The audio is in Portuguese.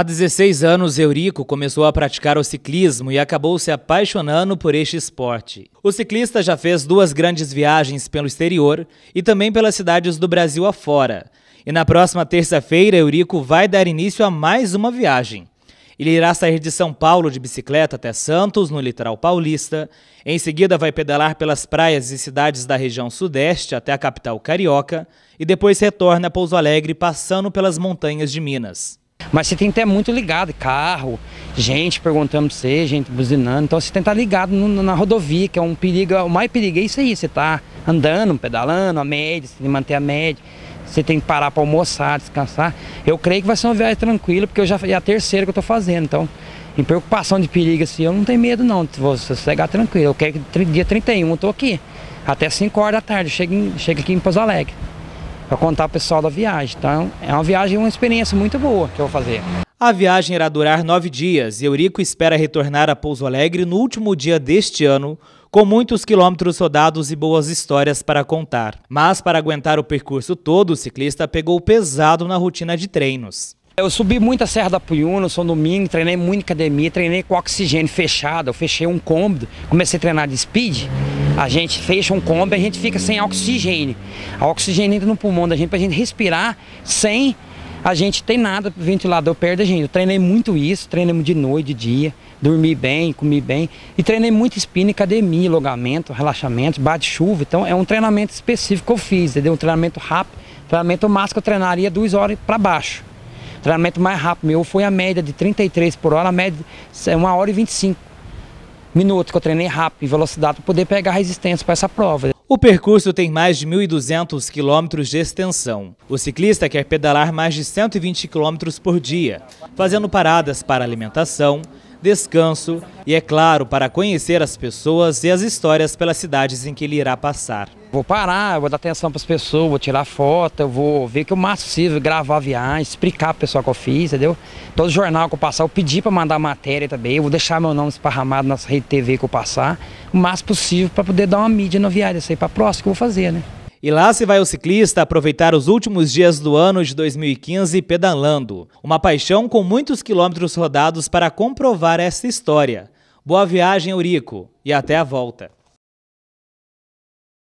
Há 16 anos, Eurico começou a praticar o ciclismo e acabou se apaixonando por este esporte. O ciclista já fez duas grandes viagens pelo exterior e também pelas cidades do Brasil afora. E na próxima terça-feira, Eurico vai dar início a mais uma viagem. Ele irá sair de São Paulo de bicicleta até Santos, no litoral paulista. Em seguida, vai pedalar pelas praias e cidades da região sudeste até a capital carioca e depois retorna a Pouso Alegre, passando pelas montanhas de Minas. Mas você tem que estar muito ligado, carro, gente perguntando pra você, gente buzinando. Então você tem que estar ligado no, na rodovia, que é um perigo, o mais perigo é isso aí, você tá andando, pedalando, a média, você tem que manter a média. Você tem que parar para almoçar, descansar. Eu creio que vai ser uma viagem tranquila, porque eu já é a terceira que eu estou fazendo. Então, em preocupação de perigo assim, eu não tenho medo não, vou sossegar tranquilo. Eu quero que dia 31 eu tô aqui, até 5 horas da tarde, chegue aqui em Pozo Alegre para contar o pessoal da viagem. Então é uma viagem, uma experiência muito boa que eu vou fazer. A viagem irá durar nove dias e Eurico espera retornar a Pouso Alegre no último dia deste ano, com muitos quilômetros rodados e boas histórias para contar. Mas para aguentar o percurso todo, o ciclista pegou pesado na rotina de treinos. Eu subi muito a Serra da Puyuna, sou domingo, treinei muito academia, treinei com oxigênio fechado, eu fechei um cômodo, comecei a treinar de speed a gente fecha um combo, a gente fica sem oxigênio. A oxigênio entra no pulmão da gente para a gente respirar sem a gente ter nada pro ventilador perto da gente. Eu treinei muito isso, treinei de noite, de dia, dormi bem, comi bem. E treinei muito espina, academia, alongamento, relaxamento, bate-chuva. Então é um treinamento específico que eu fiz, entendeu? Um treinamento rápido, treinamento máximo que eu treinaria duas horas para baixo. O treinamento mais rápido meu foi a média de 33 por hora, a média é 1 hora e 25 minutos, que eu treinei rápido, velocidade, para poder pegar resistência para essa prova. O percurso tem mais de 1.200 quilômetros de extensão. O ciclista quer pedalar mais de 120 quilômetros por dia, fazendo paradas para alimentação, descanso e, é claro, para conhecer as pessoas e as histórias pelas cidades em que ele irá passar. Vou parar, vou dar atenção para as pessoas, vou tirar foto, eu vou ver que o máximo possível, gravar a viagem, explicar para o pessoal que eu fiz, entendeu? Todo jornal que eu passar, eu pedi para mandar matéria também, eu vou deixar meu nome esparramado nas redes TV que eu passar, o máximo possível para poder dar uma mídia na viagem, isso aí para a próxima que eu vou fazer, né? E lá se vai o ciclista aproveitar os últimos dias do ano de 2015 pedalando. Uma paixão com muitos quilômetros rodados para comprovar essa história. Boa viagem, Eurico, e até a volta.